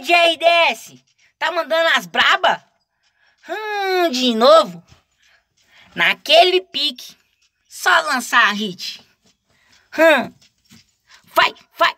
de RDS, tá mandando as braba? Hum, de novo? Naquele pique, só lançar a hit. Hum, vai, vai.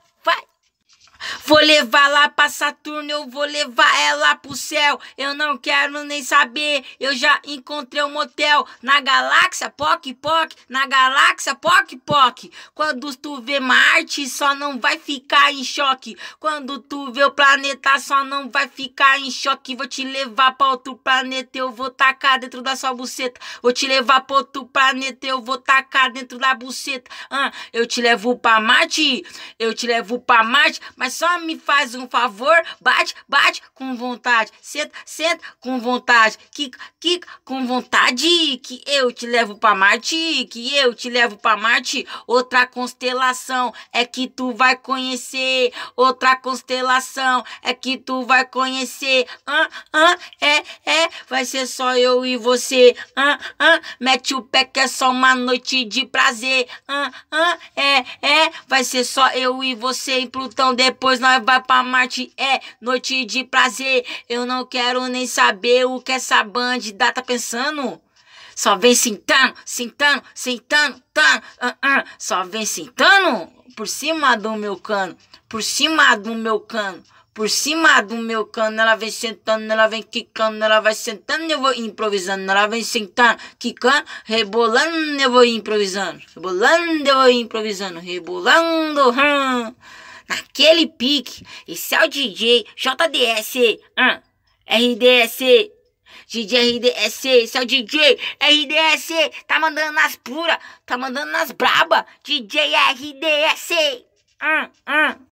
Vou levar lá pra Saturno, eu vou levar ela pro céu. Eu não quero nem saber, eu já encontrei um motel. Na galáxia, poc poc, na galáxia, poc poc. Quando tu vê Marte, só não vai ficar em choque. Quando tu vê o planeta, só não vai ficar em choque. Vou te levar pra outro planeta, eu vou tacar dentro da sua buceta. Vou te levar pra outro planeta, eu vou tacar dentro da buceta. Ah, eu te levo pra Marte, eu te levo pra Marte, mas só me faz um favor, bate, bate com vontade, senta, senta com vontade, quica, quica com vontade, que eu te levo pra Marte, que eu te levo pra Marte. Outra constelação é que tu vai conhecer, outra constelação é que tu vai conhecer. Ah, ah, é, é, vai ser só eu e você. Ah, ah, mete o pé que é só uma noite de prazer. Ah, ah, é, é, vai ser só eu e você em Plutão depois na nós vai pra Marte, é noite de prazer. Eu não quero nem saber o que essa bandida tá pensando. Só vem sentando, sentando, sentando, tan, uh, uh. só vem sentando por cima do meu cano, por cima do meu cano, por cima do meu cano. Ela vem sentando, ela vem quicando, ela vai sentando, eu vou improvisando. Ela vem sentando, quicando, rebolando, eu vou improvisando. Rebolando, eu vou improvisando, rebolando. Hum naquele pique. Esse é o DJ JDS, hum, RDS, DJ RDS, esse é o DJ RDS, tá mandando nas pura, tá mandando nas braba, DJ RDS, hum, hum.